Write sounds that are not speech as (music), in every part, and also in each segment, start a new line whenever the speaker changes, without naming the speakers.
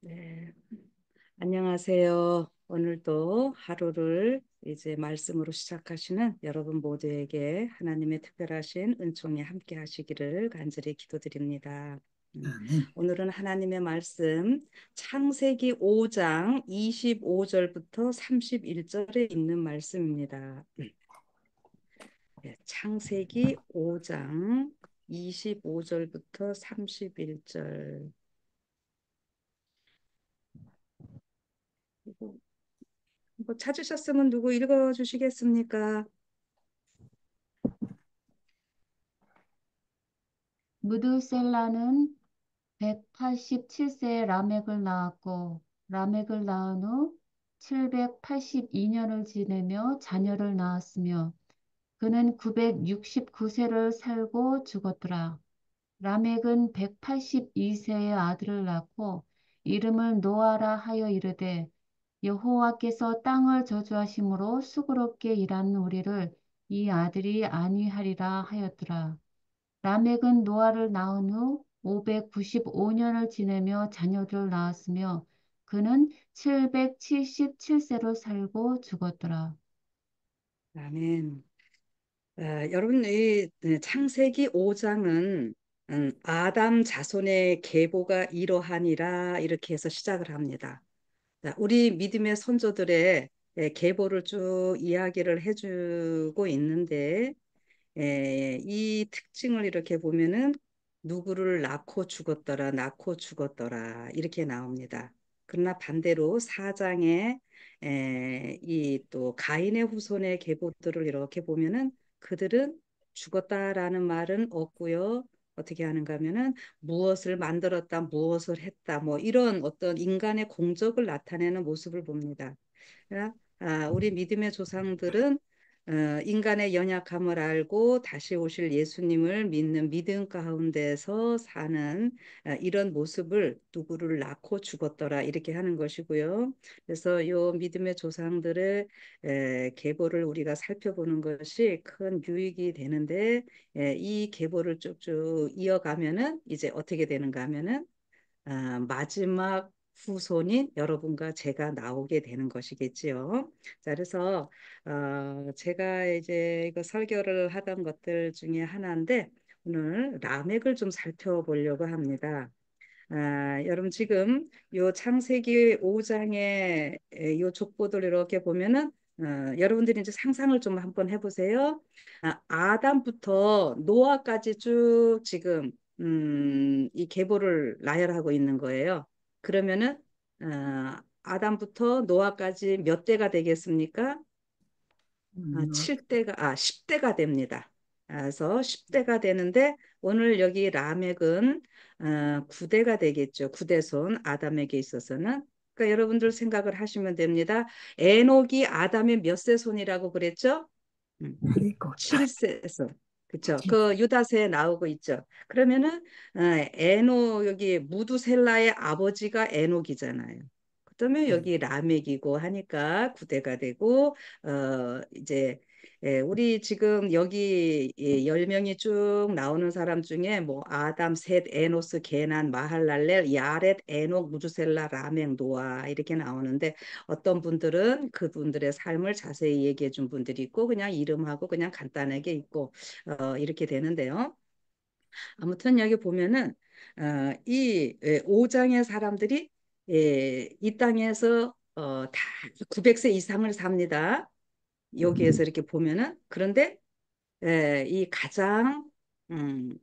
네. 안녕하세요. 오늘도 하루를 이제 말씀으로 시작하시는 여러분 모두에게 하나님의 특별하신 은총이 함께 하시기를 간절히 기도드립니다. 음, 오늘은 하나님의 말씀 창세기 5장 25절부터 31절에 있는 말씀입니다. 예, 창세기 5장 25절부터 31절. 뭐 찾으셨으면 누구 읽어 주시겠습니까? 무드셀라는 1 8 7세 라멕을 낳았고 라멕을 낳은 후 782년을 지내며 자녀를 낳았으며 그는 969세를 살고 죽었더라. 라멕은 182세의 아들을 낳고 이름을 노아라 하여 이르되 여호와께서 땅을 저주하심으로 수그럽게 일한 우리를 이 아들이 안위하리라 하였더라. 라멕은 노아를 낳은 후 595년을 지내며 자녀들을 낳았으며 그는 777세로 살고 죽었더라. 아멘. 여러분 이 네, 창세기 5장은 음, 아담 자손의 계보가 이러하니라 이렇게 해서 시작을 합니다. 우리 믿음의 선조들의 계보를 쭉 이야기를 해주고 있는데 이 특징을 이렇게 보면은 누구를 낳고 죽었더라 낳고 죽었더라 이렇게 나옵니다. 그러나 반대로 사장의 이또 가인의 후손의 계보들을 이렇게 보면은 그들은 죽었다라는 말은 없고요. 어떻게 하는가 하면은 무엇을 만들었다, 무엇을 했다, 뭐 이런 어떤 인간의 공적을 나타내는 모습을 봅니다. 그러니까, 아, 우리 믿음의 조상들은 어, 인간의 연약함을 알고 다시 오실 예수님을 믿는 믿음 가운데서 사는 어, 이런 모습을 누구를 낳고 죽었더라 이렇게 하는 것이고요. 그래서 요 믿음의 조상들의 계보를 우리가 살펴보는 것이 큰 유익이 되는데 이 계보를 쭉쭉 이어가면은 이제 어떻게 되는가 하면은 아, 마지막 후손인 여러분과 제가 나오게 되는 것이겠지요. 자, 그래서 어, 제가 이제 이거 설교를 하던 것들 중에 하나인데 오늘 라멕을 좀 살펴보려고 합니다. 아, 여러분 지금 요 창세기 5장의 요 족보들 이렇게 보면은 어, 여러분들이 이제 상상을 좀 한번 해보세요. 아, 담부터 노아까지 쭉 지금 음, 이 계보를 나열하고 있는 거예요. 그러면은 어, 아담부터 노아까지 몇 대가 되겠습니까? 아, 음. 아, 7대가 아 10대가 됩니다. 그래서 10대가 되는데 오늘 여기 라멕은 어, 9대가 되겠죠. 9대손 아담에게 있어서는 그러니까 여러분들 생각을 하시면 됩니다. 에녹이 아담의 몇 세 손이라고 그랬죠? 7세 음. 손. 그렇죠. 그 유다서에 나오고 있죠. 그러면은 어, 에노 여기 무두셀라의 아버지가 에녹이잖아요. 그다음에 네. 여기 라멕이고 하니까 구대가 되고 어 이제 예, 우리 지금 여기 예, 열명이쭉 나오는 사람 중에 뭐 아담, 셋, 에노스, 게난, 마할랄렐, 야렛, 에녹, 무주셀라, 라멕, 노아 이렇게 나오는데 어떤 분들은 그분들의 삶을 자세히 얘기해 준 분들이 있고 그냥 이름하고 그냥 간단하게 있고 어, 이렇게 되는데요. 아무튼 여기 보면은 어, 이 5장의 예, 사람들이 예, 이 땅에서 어, 다 900세 이상을 삽니다. 여기에서 이렇게 보면은 그런데 에, 예, 이 가장 음,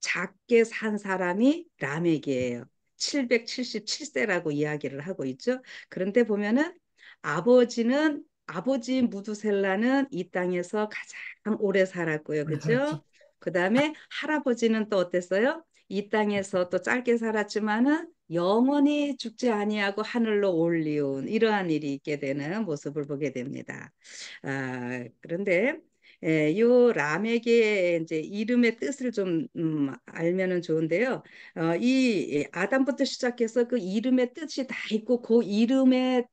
작게 산 사람이 라멕이에요. 777세라고 이야기를 하고 있죠. 그런데 보면은 아버지는 아버지 무두셀라는 이 땅에서 가장 오래 살았고요. 그죠? 그렇죠. 그다음에 할아버지는 또 어땠어요? 이 땅에서 또 짧게 살았지만은 영원히 죽지 아니하고 하늘로 올리운 이러한 일이 있게 되는 모습을 보게 됩니다. 아, 그런데 예, 요 라멕의 이제 이름의 뜻을 좀 음, 알면은 좋은데요. 어, 이 예, 아담부터 시작해서 그 이름의 뜻이 다 있고 그 이름의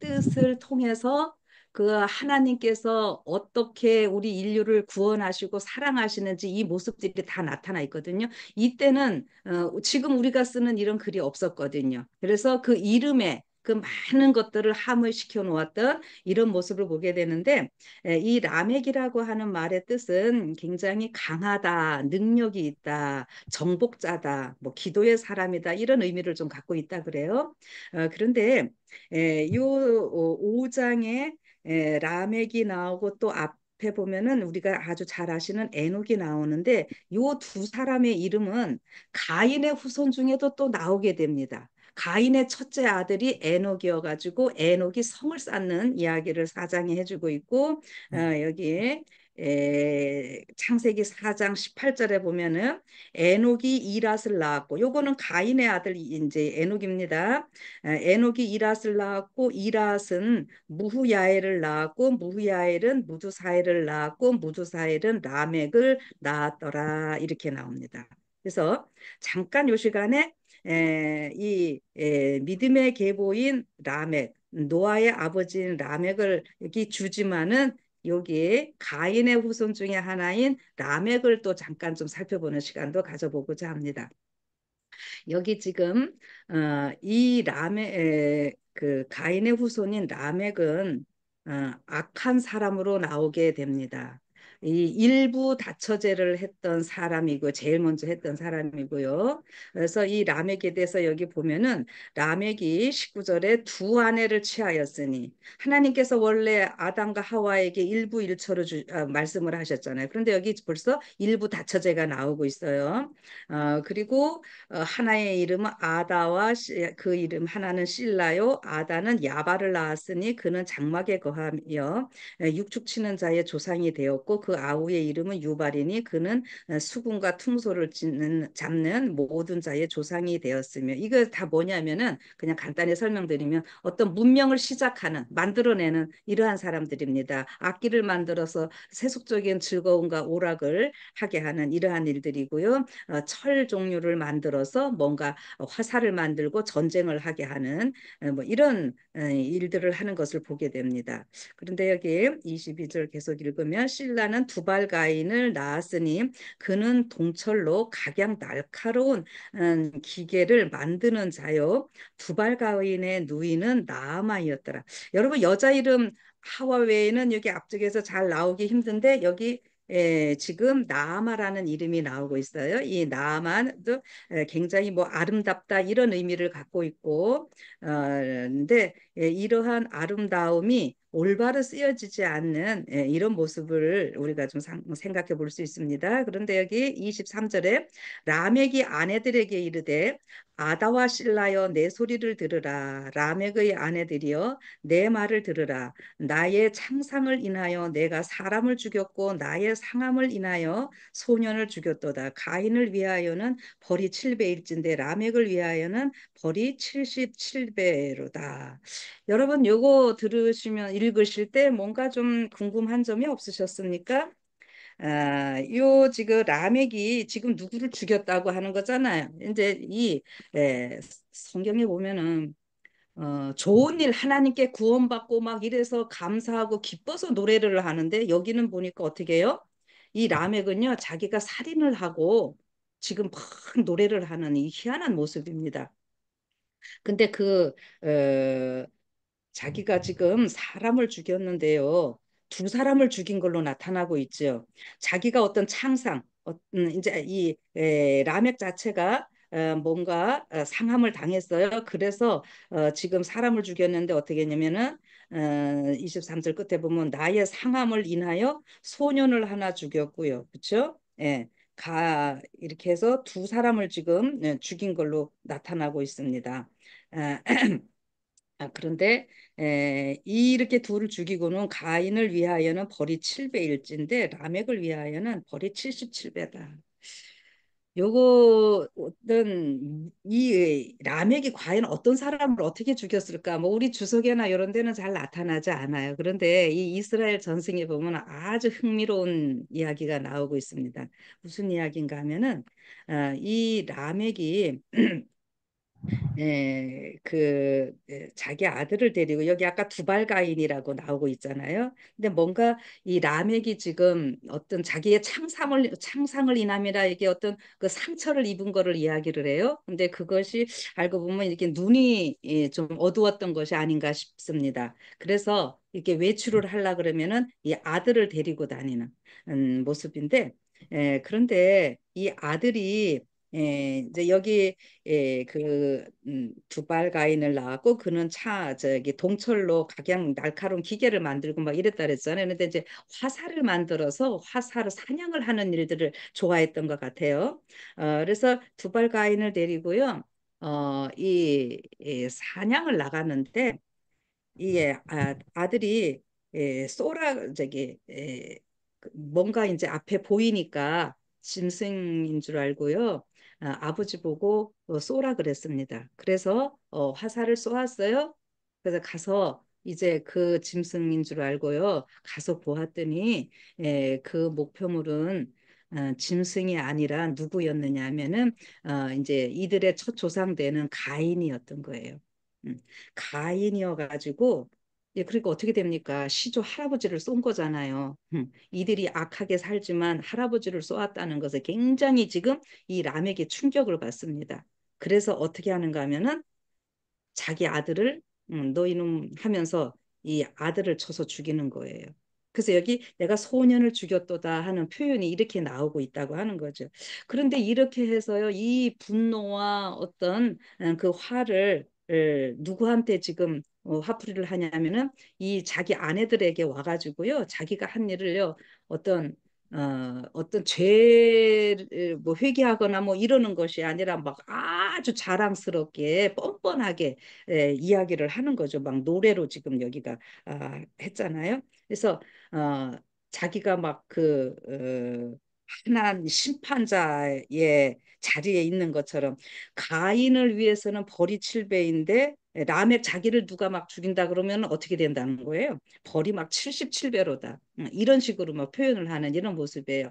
뜻을 통해서 그 하나님께서 어떻게 우리 인류를 구원하시고 사랑하시는지 이 모습들이 다 나타나 있거든요. 이때는 어, 지금 우리가 쓰는 이런 글이 없었거든요. 그래서 그 이름에 그 많은 것들을 함을시켜 놓았던 이런 모습을 보게 되는데 에, 이 라멕이라고 하는 말의 뜻은 굉장히 강하다, 능력이 있다, 정복자다, 뭐 기도의 사람이다 이런 의미를 좀 갖고 있다 그래요. 어, 그런데 에, 요 5장에 에, 예, 라멕이 나오고 또 앞에 보면은 우리가 아주 잘 아시는 에녹이 나오는데 요 두 사람의 이름은 가인의 후손 중에도 또 나오게 됩니다. 가인의 첫째 아들이 에녹이어 가지고 에녹이 성을 쌓는 이야기를 사장이 해주고 있고 어, 음. 여기에 에, 창세기 4장 18절에 보면은 에녹이 이랏을 낳았고 요거는 가인의 아들 이제 에녹입니다. 에, 에녹이 이랏을 낳았고 이랏은 무후야엘을 낳았고 무후야엘은 무두사엘을 낳았고 무두사엘은 라멕을 낳았더라 이렇게 나옵니다. 그래서 잠깐 요 시간에 에, 이 에, 믿음의 계보인 라멕 노아의 아버지인 라멕을 여기 주지만은 여기 가인의 후손 중에 하나인 라멕을 또 잠깐 좀 살펴보는 시간도 가져보고자 합니다. 여기 지금 어, 이 라멕 그 가인의 후손인 라멕은 어, 악한 사람으로 나오게 됩니다. 이 일부 다처제를 했던 사람이고 제일 먼저 했던 사람이고요. 그래서 이 라멕에 대해서 여기 보면은 라멕이 19절에 두 아내를 취하였으니 하나님께서 원래 아담과 하와에게 일부 일처로 주, 아, 말씀을 하셨잖아요. 그런데 여기 벌써 일부 다처제가 나오고 있어요. 어, 그리고 어, 하나의 이름은 아다와 시, 그 이름 하나는 실라요. 아다는 야바를 낳았으니 그는 장막에 거하며 육축치는 자의 조상이 되었고 그 아우의 이름은 유발이니 그는 어, 수군과 퉁소를 짓는, 잡는 모든 자의 조상이 되었으며 이거 다 뭐냐면은 그냥 간단히 설명드리면 어떤 문명을 시작하는 만들어내는 이러한 사람들입니다. 악기를 만들어서 세속적인 즐거움과 오락을 하게 하는 이러한 일들이고요. 어, 철 종류를 만들어서 뭔가 화살을 만들고 전쟁을 하게 하는 어, 뭐 이런 일들을 하는 것을 보게 됩니다. 그런데 여기 22절 계속 읽으면 신라는 하는 두발가인을 낳았으니 그는 동철로 각양 날카로운 음, 기계를 만드는 자요 두발가인의 누이는 나아마이었더라. 여러분 여자 이름 하와 웨이는 여기 앞쪽에서 잘 나오기 힘든데 여기 예, 지금 나마라는 이름이 나오고 있어요. 이 나만도 굉장히 뭐 아름답다 이런 의미를 갖고 있고, 어, 근데 예, 이러한 아름다움이 올바로 쓰여지지 않는 예, 이런 모습을 우리가 좀 상, 생각해 볼 수 있습니다. 그런데 여기 23절에 라멕이 아내들에게 이르되 아다와 실라여 내 소리를 들으라 라멕의 아내들이여 내 말을 들으라 나의 창상을 인하여 내가 사람을 죽였고 나의 상함을 인하여 소년을 죽였도다 가인을 위하여는 벌이 7배일진데 라멕을 위하여는 벌이 77배로다 여러분 요거 들으시면 읽으실 때 뭔가 좀 궁금한 점이 없으셨습니까? 아, 요 지금 라멕이 지금 누구를 죽였다고 하는 거잖아요. 이제 이 에, 예, 성경에 보면은 어, 좋은 일 하나님께 구원받고 막 이래서 감사하고 기뻐서 노래를 하는데 여기는 보니까 어떻게 해요? 이 라멕은요 자기가 살인을 하고 지금 막 노래를 하는 이 희한한 모습입니다. 근데 그 어, 자기가 지금 사람을 죽였는데요. 두 사람을 죽인 걸로 나타나고 있죠. 자기가 어떤 창상, 어떤 이제 이 에, 라멕 자체가 어, 뭔가 어, 상함을 당했어요. 그래서 어, 지금 사람을 죽였는데 어떻게 했냐면은 어, 23절 끝에 보면 나의 상함을 인하여 소년을 하나 죽였고요. 그렇죠? 예. 가 이렇게 해서 두 사람을 지금 네, 죽인 걸로 나타나고 있습니다. 에, 아, (clears throat) 아, 그런데 에, 이렇게 둘을 죽이고는 가인을 위하여는 벌이 7배일진데 라멕을 위하여는 벌이 77배다. 요거 어떤 이 라멕이 과연 어떤 사람을 어떻게 죽였을까? 뭐 우리 주석에나 이런 데는 잘 나타나지 않아요. 그런데 이 이스라엘 전승에 보면 아주 흥미로운 이야기가 나오고 있습니다. 무슨 이야기인가 하면은 어, 이 라멕이 (clears throat) 에그 예, 예, 자기 아들을 데리고 여기 아까 두발 가인이라고 나오고 있잖아요. 근데 뭔가 이 라멕이 지금 어떤 자기의 창상을 창상을 인함이라 이게 어떤 그 상처를 입은 거를 이야기를 해요. 근데 그것이 알고 보면 이렇게 눈이 예, 좀 어두웠던 것이 아닌가 싶습니다. 그래서 이렇게 외출을 하려 그러면은 이 아들을 데리고 다니는 음, 모습인데 에, 그런데 이 아들이 예, 이제 여기 예, 그 음, 두발 가인을 낳았고 그는 차 저기 동철로 각양 날카로운 기계를 만들고 막 이랬다 그랬잖아요. 근데 이제 화살을 만들어서 화살을 사냥을 하는 일들을 좋아했던 것 같아요. 어, 그래서 두발 가인을 데리고요. 어, 이, 이 사냥을 나갔는데 이 예, 아, 아들이 예, 쏘라 저기 예, 그 뭔가 이제 앞에 보이니까 짐승인 줄 알고요. 아, 아버지 보고 어, 쏘라 그랬습니다. 그래서 어, 화살을 쏘았어요. 그래서 가서 이제 그 짐승인 줄 알고요. 가서 보았더니 예, 그 목표물은 어, 짐승이 아니라 누구였느냐 하면은 어, 이제 이들의 첫 조상 되는 가인이었던 거예요. 음, 가인이어 가지고 예, 그러니까 어떻게 됩니까? 시조 할아버지를 쏜 거잖아요. 이들이 악하게 살지만 할아버지를 쏘았다는 것에 굉장히 지금 이라멕게 충격을 받습니다. 그래서 어떻게 하는가 하면은 자기 아들을 음, 너희는 하면서 이 아들을 쳐서 죽이는 거예요. 그래서 여기 내가 소년을 죽였도다 하는 표현이 이렇게 나오고 있다고 하는 거죠. 그런데 이렇게 해서요, 이 분노와 어떤 음, 그 화를 누구한테 지금 어, 화풀이를 하냐면은 이 자기 아내들에게 와가지고요 자기가 한 일을요 어떤 어, 어떤 죄를 뭐 회개하거나 뭐 이러는 것이 아니라 막 아주 자랑스럽게 뻔뻔하게 에, 예, 이야기를 하는 거죠. 막 노래로 지금 여기가 아, 했잖아요. 그래서 어, 자기가 막그 어, 하나님 심판자의 자리에 있는 것처럼 가인을 위해서는 벌이 칠배인데 라멕 예, 자기를 누가 막 죽인다 그러면 어떻게 된다는 거예요? 벌이 막 77배로다. 음, 이런 식으로 막 뭐 표현을 하는 이런 모습이에요.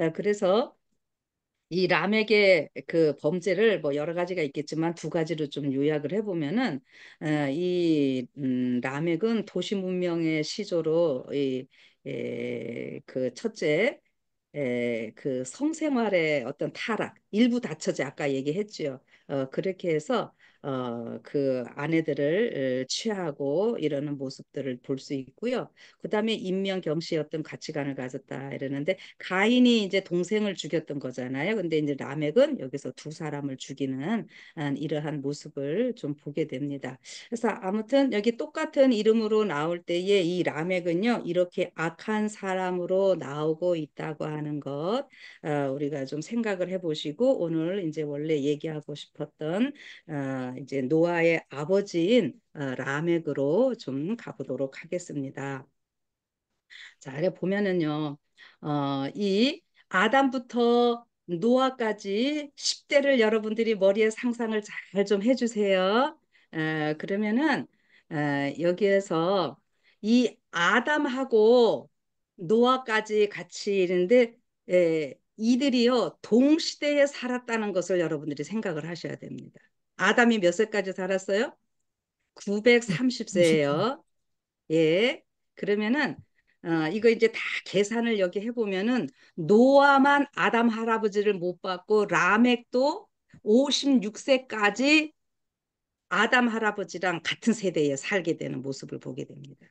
예, 그래서 이 라멕의 그 범죄를 뭐 여러 가지가 있겠지만 두 가지로 좀 요약을 해보면은 어, 이 라멕은 음, 도시 문명의 시조로 이그 예, 첫째 그 성생활의 어떤 타락, 일부 다처제 아까 얘기했지요. 어, 그렇게 해서 어, 그 아내들을 취하고 이러는 모습들을 볼 수 있고요. 그다음에 인명 경시의 어떤 가치관을 가졌다 이러는데 가인이 이제 동생을 죽였던 거잖아요. 근데 이제 라멕은 여기서 두 사람을 죽이는 이러한 모습을 좀 보게 됩니다. 그래서 아무튼 여기 똑같은 이름으로 나올 때에 이 라멕은요 이렇게 악한 사람으로 나오고 있다고 하는 것 어, 우리가 좀 생각을 해보시고 오늘 이제 원래 얘기하고 싶었던 어, 이제 노아의 아버지인 어, 라멕으로 좀 가보도록 하겠습니다. 자, 아래 보면은요, 어, 이 아담부터 노아까지 10대를 여러분들이 머리에 상상을 잘 좀 해주세요. 에, 그러면은 에, 여기에서 이 아담하고 노아까지 같이 있는데 에, 이들이요 동시대에 살았다는 것을 여러분들이 생각을 하셔야 됩니다. 아담이 몇 세까지 살았어요? 930세예요. 예. 그러면은 어, 이거 이제 다 계산을 여기 해보면은 노아만 아담 할아버지를 못 봤고 라멕도 56세까지 아담 할아버지랑 같은 세대에 살게 되는 모습을 보게 됩니다.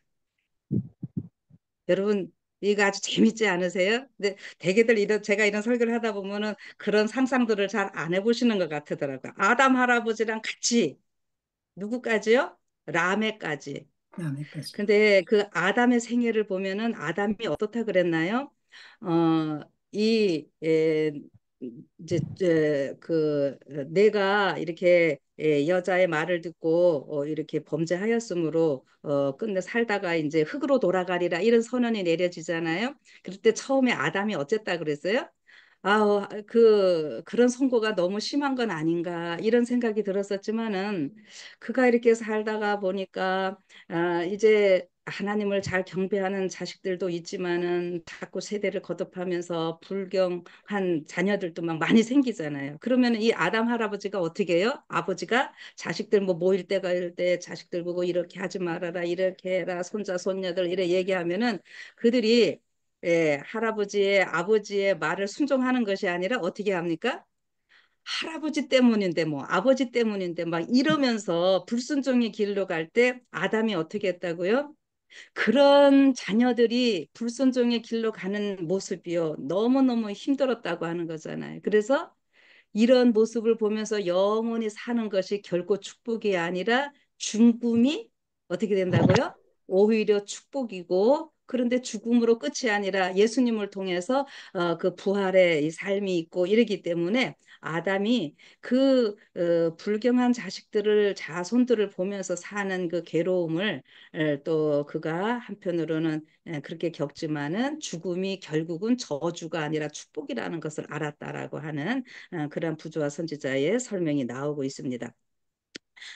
여러분 이거 아주 재밌지 않으세요? 근데 대개들 이런 제가 이런 설교를 하다 보면은 그런 상상들을 잘 안 해보시는 것 같더라고요. 아담 할아버지랑 같이 누구까지요? 라메까지. 라메까지. 근데 그 아담의 생애를 보면은 아담이 어떻다 그랬나요? 어, 이 예, 이제 그 내가 이렇게 예, 여자의 말을 듣고 어, 이렇게 범죄하였으므로 어, 끝내 살다가 이제 흙으로 돌아가리라 이런 선언이 내려지잖아요. 그럴 때 처음에 아담이 어쨌다 그랬어요? 아우 그 그런 선고가 너무 심한 건 아닌가 이런 생각이 들었었지만은 그가 이렇게 살다가 보니까 아 이제 하나님을 잘 경배하는 자식들도 있지만은 자꾸 세대를 거듭하면서 불경한 자녀들도 막 많이 생기잖아요. 그러면 이 아담 할아버지가 어떻게 해요? 아버지가 자식들 뭐 모일 때가 이때 자식들 보고 이렇게 하지 말아라 이렇게 해라 손자 손녀들 이래 얘기하면은 그들이 예, 할아버지의 아버지의 말을 순종하는 것이 아니라 어떻게 합니까? 할아버지 때문인데 뭐 아버지 때문인데 막 이러면서 불순종의 길로 갈 때 아담이 어떻게 했다고요? 그런 자녀들이 불순종의 길로 가는 모습이요. 너무너무 힘들었다고 하는 거잖아요. 그래서 이런 모습을 보면서 영원히 사는 것이 결코 축복이 아니라 죽음이 어떻게 된다고요? 오히려 축복이고 그런데 죽음으로 끝이 아니라 예수님을 통해서 어, 그 부활의 삶이 있고 이러기 때문에 아담이 그 어, 불경한 자식들을 자손들을 보면서 사는 그 괴로움을 또 그가 한편으로는 그렇게 겪지만은 죽음이 결국은 저주가 아니라 축복이라는 것을 알았다라고 하는 어, 그런 부조와 선지자의 설명이 나오고 있습니다.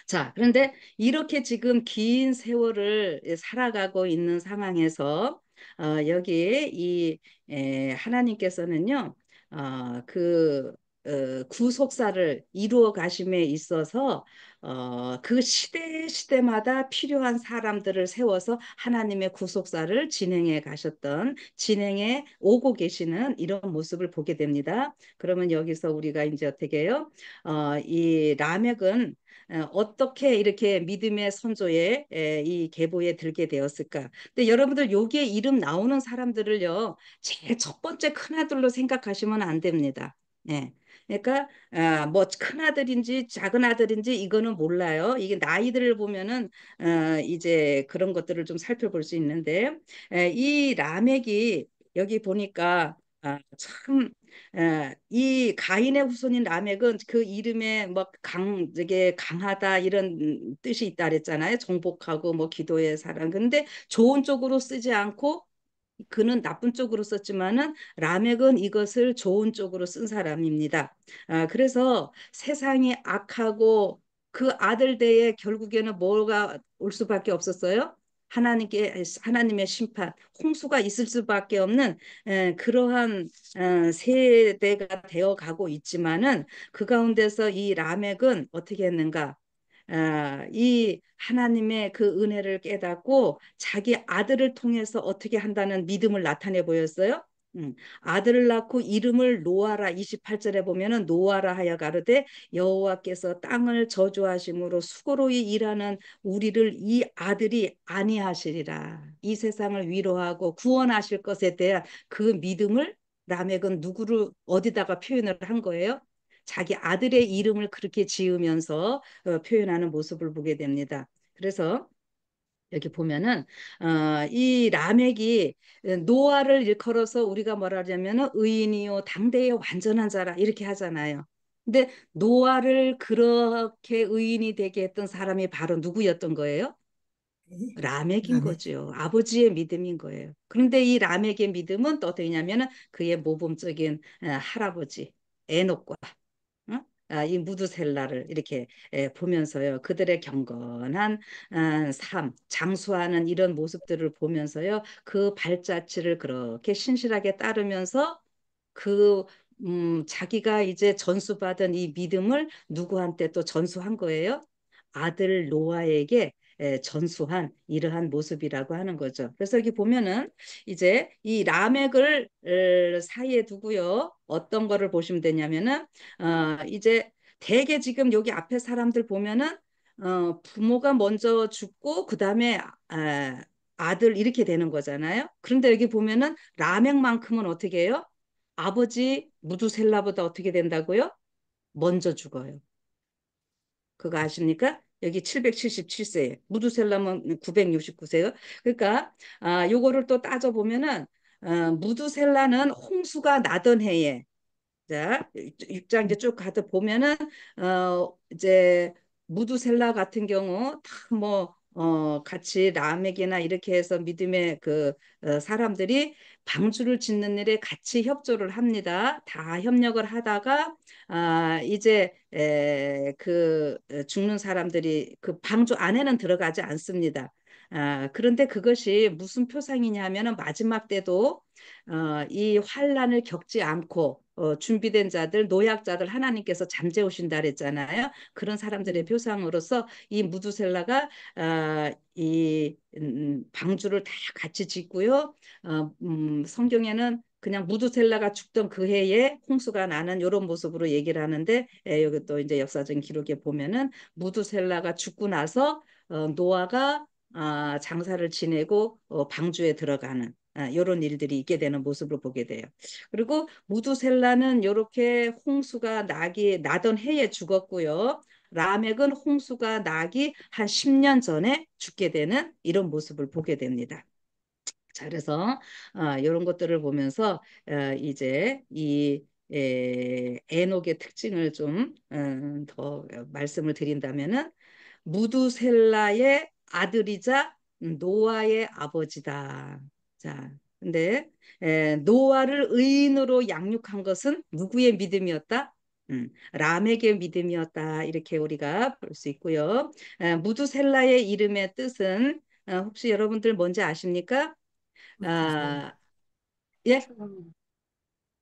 자, 그런데 이렇게 지금 긴 세월을 살아가고 있는 상황에서 어, 여기 이 에, 하나님께서는요. 어, 그 어, 구속사를 이루어 가심에 있어서 어, 그 시대 시대마다 필요한 사람들을 세워서 하나님의 구속사를 진행해 가셨던 진행해 오고 계시는 이런 모습을 보게 됩니다. 그러면 여기서 우리가 이제 어떻게 해요? 어, 라멕은 어, 어떻게 이렇게 믿음의 선조에 이 계보에 들게 되었을까? 근데 여러분들 여기에 이름 나오는 사람들을요 제 첫 번째 큰 아들로 생각하시면 안 됩니다. 네. 그러니까 아, 뭐큰 아들인지 작은 아들인지 이거는 몰라요. 이게 나이들을 보면은 어, 이제 그런 것들을 좀 살펴볼 수 있는데 에, 이 라멕이 여기 보니까 아, 참, 에, 이 가인의 후손인 라멕은 그 이름에 막 강, 되게 강하다 이런 뜻이 있다 그랬잖아요. 정복하고 뭐 기도의 사랑. 근데 좋은 쪽으로 쓰지 않고 그는 나쁜 쪽으로 썼지만은 라멕은 이것을 좋은 쪽으로 쓴 사람입니다. 아, 그래서 세상이 악하고 그 아들 대에 결국에는 뭐가 올 수밖에 없었어요? 하나님께 하나님의 심판, 홍수가 있을 수밖에 없는 에, 그러한 에, 어, 세대가 되어 가고 있지만은 그 가운데서 이 라멕은 어떻게 했는가? 아, 이 하나님의 그 은혜를 깨닫고 자기 아들을 통해서 어떻게 한다는 믿음을 나타내 보였어요. 음, 아들을 낳고 이름을 노아라 28절에 보면은 노아라 하여 가르되 여호와께서 땅을 저주하심으로 수고로이 일하는 우리를 이 아들이 아니하시리라 이 세상을 위로하고 구원하실 것에 대한 그 믿음을 라멕은 누구를 어디다가 표현을 한 거예요? 자기 아들의 이름을 그렇게 지으면서 어, 표현하는 모습을 보게 됩니다. 그래서 여기 보면은 어, 이 라멕이 어, 노아를 일컬어서 우리가 뭐 하냐면은 의인이요 당대의 완전한 자라 이렇게 하잖아요. 근데 노아를 그렇게 의인이 되게 했던 사람이 바로 누구였던 거예요? 라멕인 라멕. 거죠. 아버지의 믿음인 거예요. 그런데 이 라멕의 믿음은 또 어떻게 되냐면은 그의 모범적인 어, 할아버지 에녹과 아, 이 무드셀라를 이렇게 예, 보면서요. 그들의 경건한 어, 삶, 장수하는 이런 모습들을 보면서요. 그 발자취를 그렇게 신실하게 따르면서 그 음, 자기가 이제 전수받은 이 믿음을 누구한테 또 전수한 거예요? 아들 로아에게 전수한 이러한 모습이라고 하는 거죠. 그래서 여기 보면은 이제 이 라멕을 사이에 두고요. 어떤 거를 보시면 되냐면은 어 이제 대개 지금 여기 앞에 사람들 보면은 어 부모가 먼저 죽고 그다음에 아, 아들 이렇게 되는 거잖아요. 그런데 여기 보면은 라멕만큼은 어떻게 해요? 아버지 무두셀라보다 어떻게 된다고요? 먼저 죽어요. 그거 아십니까? 여기 777세에 무두셀람은 969세요. 그러니까 아 요거를 또 따져 보면은 어, 무두셀라는 홍수가 나던 해에 자 6장 이제 쭉 가다 보면은 어 이제 무두셀라 같은 경우 다뭐 어, 같이 라멕이나 이렇게 해서 믿음의 그 어, 사람들이 방주를 짓는 일에 같이 협조를 합니다. 다 협력을 하다가 아, 이제 에, 그 죽는 사람들이 그 방주 안에는 들어가지 않습니다. 아, 그런데 그것이 무슨 표상이냐면은 마지막 때도 어, 이 환란을 겪지 않고 어, 준비된 자들, 노약자들 하나님께서 잠재우신다 그랬잖아요. 그런 사람들의 표상으로서 이 무두셀라가 아, 이 음, 방주를 다 같이 짓고요. 어, 음, 성경에는 그냥 무두셀라가 죽던 그 해에 홍수가 나는 이런 모습으로 얘기를 하는데 에, 예, 여기 또 이제 역사적인 기록에 보면은 무두셀라가 죽고 나서 어, 노아가 아, 장사를 지내고 어, 방주에 들어가는 아, 이런 일들이 있게 되는 모습을 보게 돼요. 그리고 무두셀라는 이렇게 홍수가 나기 나던 해에 죽었고요. 라멕은 홍수가 나기 한 10년 전에 죽게 되는 이런 모습을 보게 됩니다. 자, 그래서 어, 아, 이런 것들을 보면서 어, 이제 이 에, 에녹의 특징을 좀더 어, 음, 말씀을 드린다면은 무두셀라의 아들이자 노아의 아버지다. 자, 근데 에, 노아를 의인으로 양육한 것은 누구의 믿음이었다? 음, 람에게 믿음이었다 이렇게 우리가 볼 수 있고요. 에, 무두셀라의 이름의 뜻은 어, 혹시 여러분들 뭔지 아십니까? 아, 예? 음.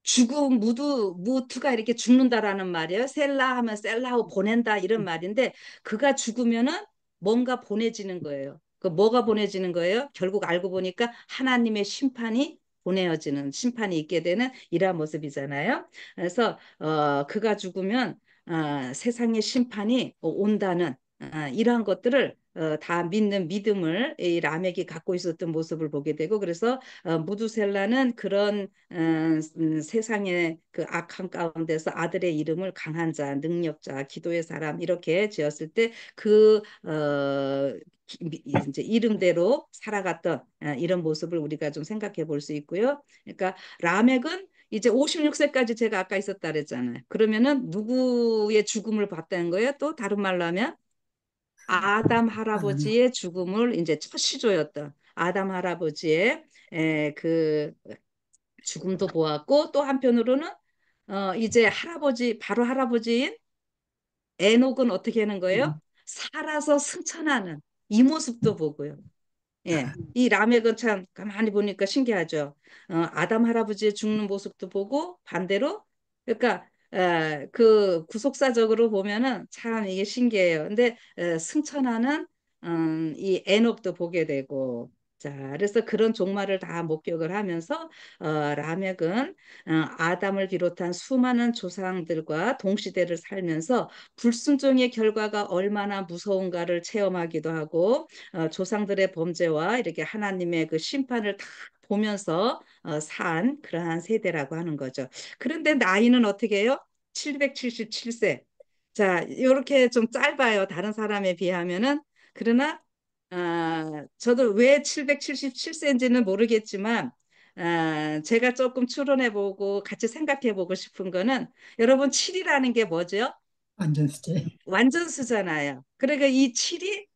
죽음 무두 무투가 이렇게 죽는다라는 말이에요. 셀라 하면 셀라하고 보낸다 이런 음. 말인데 그가 죽으면은 뭔가 보내지는 거예요. 그 뭐가 보내지는 거예요? 결국 알고 보니까 하나님의 심판이 보내어지는 심판이 있게 되는 이러한 모습이잖아요. 그래서 어, 그가 죽으면 어, 세상의 심판이 온다는 어, 이러한 것들을 어, 다 믿는 믿음을 이 라멕이 갖고 있었던 모습을 보게 되고 그래서 어, 무두셀라는 그런 어, 음, 세상의 그 악한 가운데서 아들의 이름을 강한 자, 능력자, 기도의 사람 이렇게 지었을 때그 어, 이제 이름대로 살아갔던 어, 이런 모습을 우리가 좀 생각해 볼 수 있고요. 그러니까 라멕은 이제 56세까지 제가 아까 있었다 그랬잖아요. 그러면은 누구의 죽음을 봤다는 거예요? 또 다른 말로 하면 아담 할아버지의 음. 죽음을 이제 첫 시조였던 아담 할아버지의 에, 그 죽음도 보았고 또 한편으로는 어, 이제 할아버지 바로 할아버지인 에녹은 어떻게 하는 거예요? 음. 살아서 승천하는 이 모습도 보고요. 예, 이 라멕은 참 가만히 보니까 신기하죠. 어, 아담 할아버지의 죽는 모습도 보고 반대로 그러니까 에, 예, 그 구속사적으로 보면은 참 이게 신기해요. 근데 에, 예, 승천하는 음, 이 에녹도 보게 되고 자, 그래서 그런 종말을 다 목격을 하면서 어, 라멕은 어, 아담을 비롯한 수많은 조상들과 동시대를 살면서 불순종의 결과가 얼마나 무서운가를 체험하기도 하고 어, 조상들의 범죄와 이렇게 하나님의 그 심판을 다 보면서 어, 산 그러한 세대라고 하는 거죠. 그런데 나이는 어떻게 해요? 777세. 자, 이렇게 좀 짧아요. 다른 사람에 비하면은. 그러나 아, 저도 왜7 7 7세인지는 모르겠지만 아, 제가 조금 추론해보고 같이 생각해보고 싶은 거는 여러분 7이라는 게 뭐죠? 완전수죠. 완전수잖아요. 그러니까 이 7이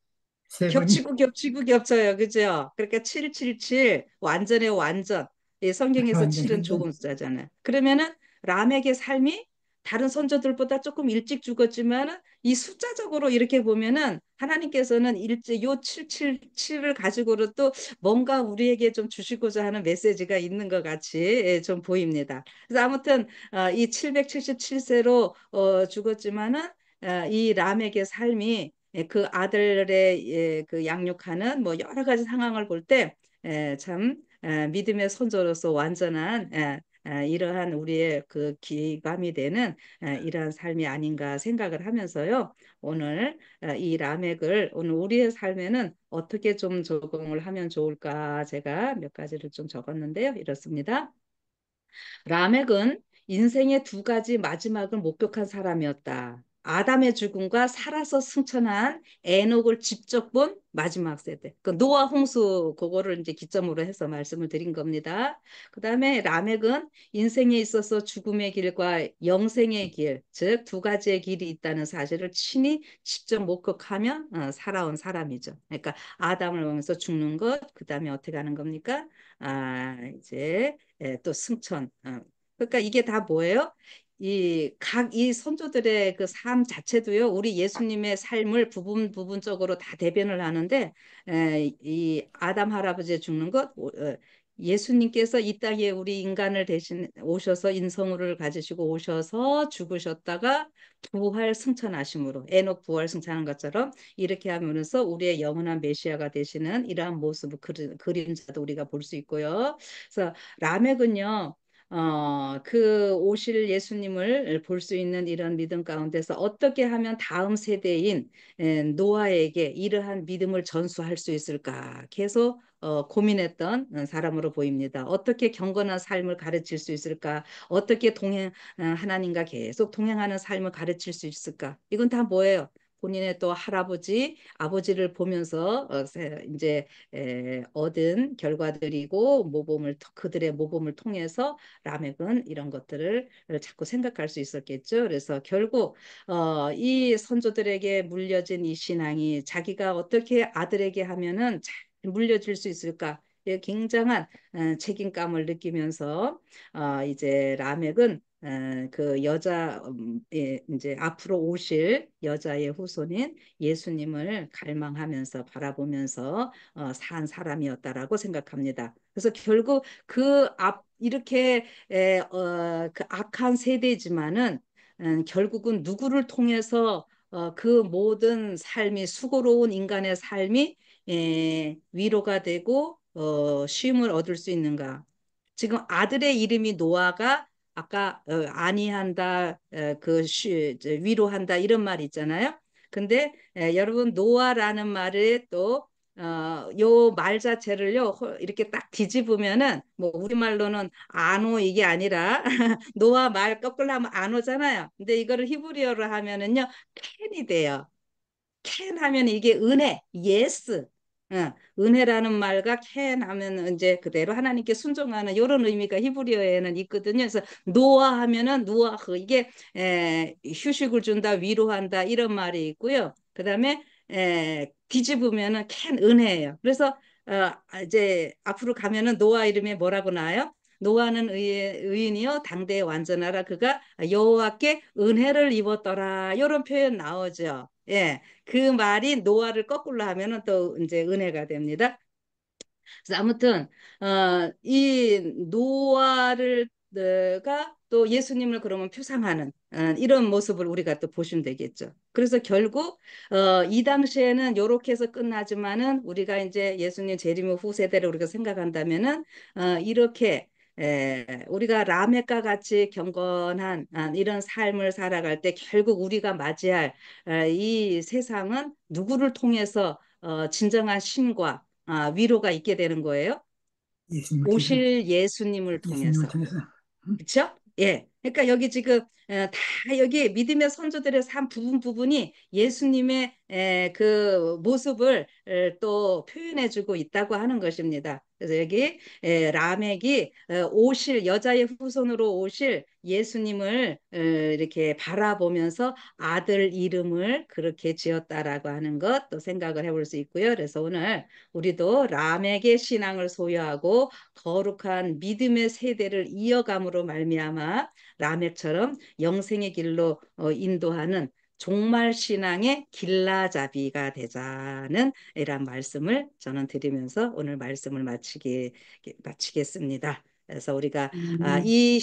겹치고 겹치고 겹쳐요. 그죠? 그러니까 777 완전의 완전. 예, 성경에서 7은 조금 숫자잖아요. 그러면은 라멕의 삶이 다른 선조들보다 조금 일찍 죽었지만은 이 숫자적으로 이렇게 보면은 하나님께서는 일제 요 777을 가지고로 또 뭔가 우리에게 좀 주시고자 하는 메시지가 있는 것 같이 예, 좀 보입니다. 그래서 아무튼 어, 이 777세로 어, 죽었지만은 어, 이 라멕의 삶이 예, 그 아들의 예, 그 양육하는 뭐 여러 가지 상황을 볼 때참 예, 믿음의 선조로서 완전한 이러한 우리의 그 기감이 되는 이러한 삶이 아닌가 생각을 하면서요. 오늘 이 라멕을 오늘 우리의 삶에는 어떻게 좀 적응을 하면 좋을까 제가 몇 가지를 좀 적었는데요. 이렇습니다. 라멕은 인생의 두 가지 마지막을 목격한 사람이었다. 아담의 죽음과 살아서 승천한 에녹을 직접 본 마지막 세대. 그 노아 홍수 그거를 이제 기점으로 해서 말씀을 드린 겁니다. 그다음에 라멕은 인생에 있어서 죽음의 길과 영생의 길, 즉 두 가지의 길이 있다는 사실을 친히 직접 목격하며 어, 살아온 사람이죠. 그러니까 아담을 보면서 죽는 것, 그다음에 어떻게 하는 겁니까? 아, 이제 예, 또 승천. 어. 그러니까 이게 다 뭐예요? 이각이 선조들의 그 삶 자체도요 우리 예수님의 삶을 부분 부분적으로 다 대변을 하는데 에, 이 아담 할아버지 죽는 것 어, 예수님께서 이 땅에 우리 인간을 대신 오셔서 인성를 가지시고 오셔서 죽으셨다가 부활 승천하심으로 에녹 부활 승천한 것처럼 이렇게 하면서 우리의 영원한 메시아가 되시는 이러한 모습 을 그림, 그림자도 우리가 볼 수 있고요. 그래서 라멕은요. 어, 그 오실 예수님을 볼 수 있는 이런 믿음 가운데서 어떻게 하면 다음 세대인 예, 노아에게 이러한 믿음을 전수할 수 있을까 계속 어, 고민했던 어, 사람으로 보입니다. 어떻게 경건한 삶을 가르칠 수 있을까? 어떻게 동행 어, 하나님과 계속 동행하는 삶을 가르칠 수 있을까? 이건 다 뭐예요? 본인의 또 할아버지, 아버지를 보면서 어, 이제 얻은 결과들이고 모범을 그들의 모범을 통해서 라멕은 이런 것들을 자꾸 생각할 수 있었겠죠. 그래서 결국 어, 이 선조들에게 물려진 이 신앙이 자기가 어떻게 아들에게 하면은 잘물려질수 있을까? 예, 굉장한 어, 책임감을 느끼면서 이제 라멕은 그 여자 음, 예, 이제 앞으로 오실 여자의 후손인 예수님을 갈망하면서 바라보면서 산 어, 사람이었다라고 생각합니다. 그래서 결국 그 앞 이렇게 어, 그 악한 세대지만은 음, 결국은 누구를 통해서 어, 그 모든 삶이 수고로운 인간의 삶이 예, 위로가 되고 쉼을 얻을 수 있는가? 지금 아들의 이름이 노아가 아까 어, 아니한다, 어, 그 쉬, 위로한다 이런 말 있잖아요. 근데 에, 여러분 노아라는 말을또 어, 요 말 자체를요, 이렇게 딱 뒤집으면은, 뭐, 우리말로는 안오 이게 아니라, (laughs) 노아 말 거꾸로 하면 안오잖아요. 근데 이거를 히브리어로 하면은요, 캔이 돼요. 캔 하면 이게 은혜, 예스, 예, 은혜라는 말과 캔하면 이제 그대로 하나님께 순종하는 이런 의미가 히브리어에는 있거든요. 그래서 노아 하면은 누아흐 이게 에, 휴식을 준다, 위로한다 이런 말이 있고요. 그다음에 에, 뒤집으면은 캔 은혜예요. 그래서 어, 이제 앞으로 가면은 노아 이름에 뭐라고 나와요? 노아는 의인이요 당대의 완전하라 그가 여호와께 은혜를 입었더라 이런 표현 나오죠. 예, 그 말이 노화를 거꾸로 하면은 또 이제 은혜가 됩니다. 그래서 아무튼 어, 이노화를가또 예수님을 그러면 표상하는 어, 이런 모습을 우리가 또 보시면 되겠죠. 그래서 결국 어, 이 당시에는 요렇게 해서 끝나지만은 우리가 이제 예수님 재림 후 세대를 우리가 생각한다면은 어, 이렇게 에, 예, 우리가 라멕과 같이 경건한 아, 이런 삶을 살아갈 때 결국 우리가 맞이할 에, 아, 이 세상은 누구를 통해서 어, 진정한 신과 아, 위로가 있게 되는 거예요. 예수님 오실 예수님을 통해서. 예수님을 통해서. 그렇죠? 예. 그러니까 여기 지금 다 여기 믿음의 선조들의 삶 부분 부분이 예수님의 그 모습을 또 표현해주고 있다고 하는 것입니다. 그래서 여기 라멕이 오실 여자의 후손으로 오실 예수님을 이렇게 바라보면서 아들 이름을 그렇게 지었다라고 하는 것 또 생각을 해 볼 수 있고요. 그래서 오늘 우리도 라멕의 신앙을 소유하고 거룩한 믿음의 세대를 이어감으로 말미암아 라멕처럼 영생의 길로 어, 인도하는 종말 신앙의 길라잡이가 되자는 이런 말씀을 저는 드리면서 오늘 말씀을 마치게 마치겠습니다. 그래서 우리가 아, 음. 아, 이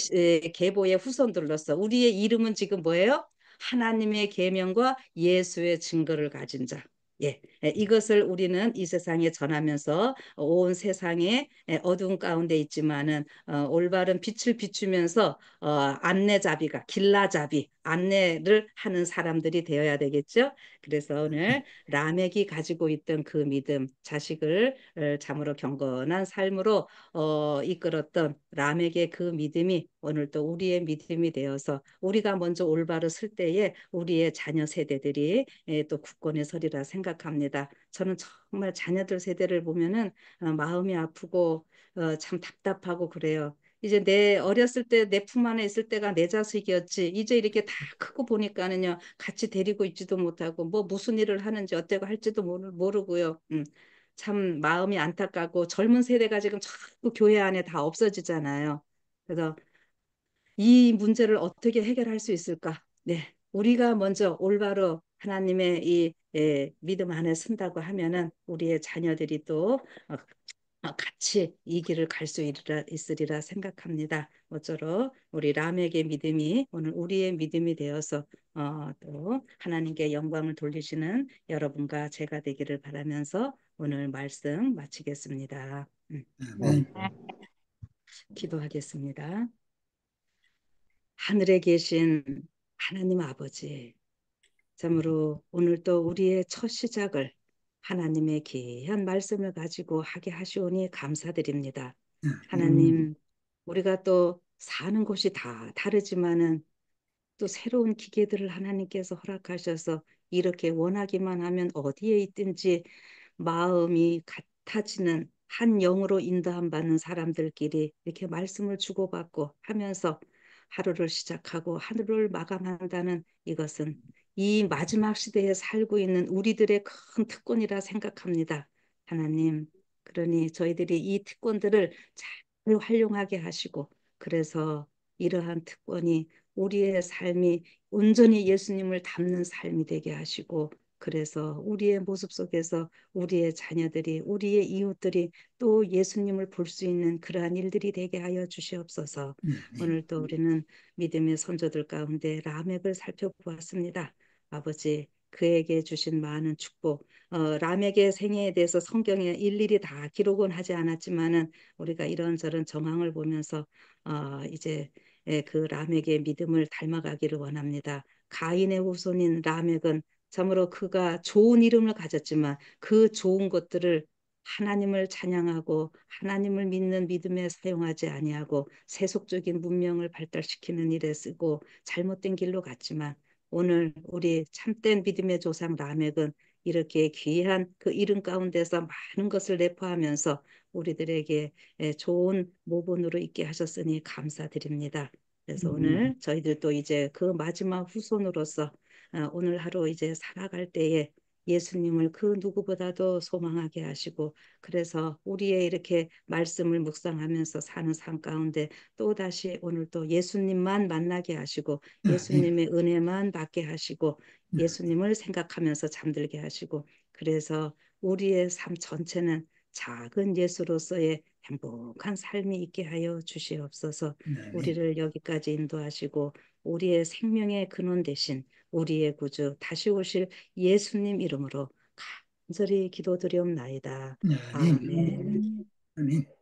계보의 후손들로서 우리의 이름은 지금 뭐예요? 하나님의 계명과 예수의 증거를 가진 자. 예, 예, 이것을 우리는 이 세상에 전하면서 온 세상에 예, 어두운 가운데 있지만은 어, 올바른 빛을 비추면서 어, 안내자비가 길라자비 안내를 하는 사람들이 되어야 되겠죠. 그래서 오늘 라멕이 가지고 있던 그 믿음, 자식을 잠으로 어, 경건한 삶으로 어, 이끌었던 라멕의 그 믿음이 오늘 또 우리의 믿음이 되어서 우리가 먼저 올바로 쓸 때에 우리의 자녀 세대들이 예, 또 국권의 설이라 생각합니다. 저는 정말 자녀들 세대를 보면은 어, 마음이 아프고 어, 참 답답하고 그래요. 이제 내 어렸을 때 내 품 안에 있을 때가 내 자식이었지 이제 이렇게 다 크고 보니까는요 같이 데리고 있지도 못하고 뭐 무슨 일을 하는지 어때고 할지도 모르, 모르 고요 음, 참 마음이 안타깝고 젊은 세대가 지금 자꾸 교회 안에 다 없어지잖아요 그래서 이 문제를 어떻게 해결할 수 있을까 네 우리가 먼저 올바로 하나님의 이 예, 믿음 안에 쓴다고 하면은 우리의 자녀들이 또 어, 같이 이 길을 갈 수 있으리라 생각합니다. 어쩌록 우리 람에게 믿음이 오늘 우리의 믿음이 되어서 어, 또 하나님께 영광을 돌리시는 여러분과 제가 되기를 바라면서 오늘 말씀 마치겠습니다. 음. 네, 네. 기도하겠습니다. 하늘에 계신 하나님 아버지, 참으로 오늘 또 우리의 첫 시작을 하나님의 귀한 말씀을 가지고 하게 하시오니 감사드립니다. 네, 하나님, 음. 우리가 또 사는 곳이 다 다르지만은 또 새로운 기계들을 하나님께서 허락하셔서 이렇게 원하기만 하면 어디에 있든지 마음이 같아지는 한 영으로 인도함 받는 사람들끼리 이렇게 말씀을 주고받고 하면서 하루를 시작하고 하루를 마감한다는 이것은 이 마지막 시대에 살고 있는 우리들의 큰 특권이라 생각합니다. 하나님. 그러니 저희들이 이 특권들을 잘 활용하게 하시고 그래서 이러한 특권이 우리의 삶이 온전히 예수님을 닮는 삶이 되게 하시고 그래서 우리의 모습 속에서 우리의 자녀들이 우리의 이웃들이 또 예수님을 볼 수 있는 그러한 일들이 되게 하여 주시옵소서. 음, 음. 오늘도 우리는 믿음의 선조들 가운데 라멕을 살펴보았습니다. 아버지 그에게 주신 많은 축복 어, 람에게 생애에 대해서 성경에 일일이 다 기록은 하지 않았지만은 우리가 이런저런 정황을 보면서 어, 이제 예, 그 람에게 믿음을 닮아가기를 원합니다. 가인의 후손인 라멕은 참으로 그가 좋은 이름을 가졌지만 그 좋은 것들을 하나님을 찬양하고 하나님을 믿는 믿음에 사용하지 아니하고 세속적인 문명을 발달시키는 일에 쓰고 잘못된 길로 갔지만 오늘 우리 참된 믿음의 조상 라멕은 이렇게 귀한 그 이름 가운데서 많은 것을 내포하면서 우리들에게 좋은 모본으로 있게 하셨으니 감사드립니다. 그래서 음. 오늘 저희들도 이제 그 마지막 후손으로서 어, 오늘 하루 이제 살아갈 때에 예수님을 그 누구보다도 소망하게 하시고 그래서 우리의 이렇게 말씀을 묵상하면서 사는 삶 가운데 또다시 오늘도 예수님만 만나게 하시고 네, 네. 예수님의 은혜만 받게 하시고 네. 예수님을 생각하면서 잠들게 하시고 그래서 우리의 삶 전체는 작은 예수로서의 행복한 삶이 있게 하여 주시옵소서. 네. 우리를 여기까지 인도하시고 우리의 생명의 근원 대신 우리의 구주 다시 오실 예수님 이름으로 간절히 기도드려옵나이다 네. 아멘. 아멘.